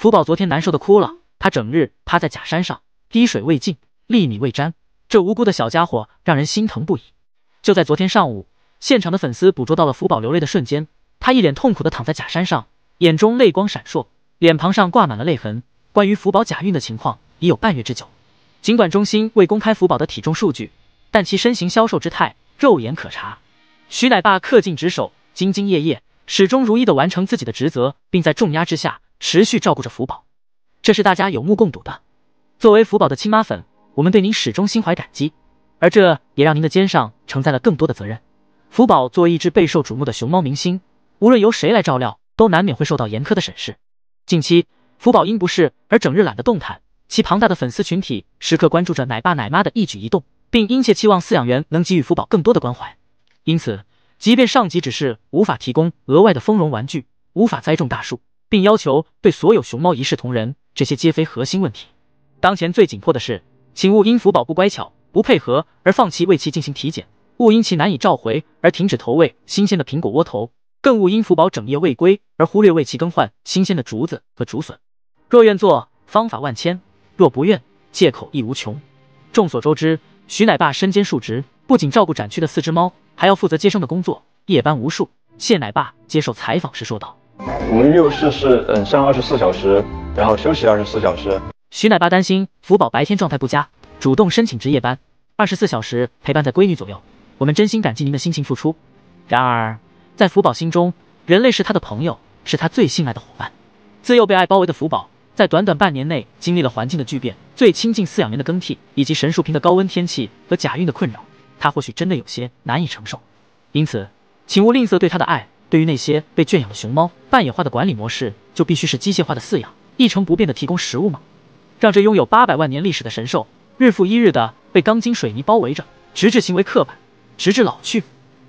福宝昨天难受的哭了，他整日趴在假山上，滴水未进，粒米未沾。这无辜的小家伙让人心疼不已。就在昨天上午，现场的粉丝捕捉到了福宝流泪的瞬间，他一脸痛苦的躺在假山上，眼中泪光闪烁，脸庞上挂满了泪痕。关于福宝假孕的情况已有半月之久，尽管中心未公开福宝的体重数据，但其身形消瘦之态肉眼可察。徐奶爸恪尽职守，兢兢业业，始终如一的完成自己的职责，并在重压之下。持续照顾着福宝，这是大家有目共睹的。作为福宝的亲妈粉，我们对您始终心怀感激，而这也让您的肩上承载了更多的责任。福宝作为一只备受瞩目的熊猫明星，无论由谁来照料，都难免会受到严苛的审视。近期，福宝因不适而整日懒得动弹，其庞大的粉丝群体时刻关注着奶爸奶妈的一举一动，并殷切期望饲养员能给予福宝更多的关怀。因此，即便上级指示无法提供额外的丰容玩具，无法栽种大树。并要求对所有熊猫一视同仁，这些皆非核心问题。当前最紧迫的是，请勿因福宝不乖巧、不配合而放弃为其进行体检；勿因其难以召回而停止投喂新鲜的苹果窝头；更勿因福宝整夜未归而忽略为其更换新鲜的竹子和竹笋。若愿做，方法万千；若不愿，借口亦无穷。众所周知，徐奶爸身兼数职，不仅照顾展区的四只猫，还要负责接生的工作，夜班无数。谢奶爸接受采访时说道。我们六室是嗯上二十四小时，然后休息二十四小时。徐奶爸担心福宝白天状态不佳，主动申请值夜班，二十四小时陪伴在闺女左右。我们真心感激您的辛勤付出。然而，在福宝心中，人类是他的朋友，是他最信赖的伙伴。自幼被爱包围的福宝，在短短半年内经历了环境的巨变、最亲近饲养员的更替，以及神树坪的高温天气和假孕的困扰，他或许真的有些难以承受。因此，请勿吝啬对他的爱。对于那些被圈养的熊猫，半野化的管理模式就必须是机械化的饲养，一成不变的提供食物吗？让这拥有八百万年历史的神兽，日复一日的被钢筋水泥包围着，直至行为刻板，直至老去？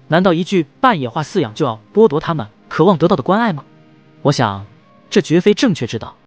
难道一句半野化饲养就要剥夺他们渴望得到的关爱吗？我想，这绝非正确之道。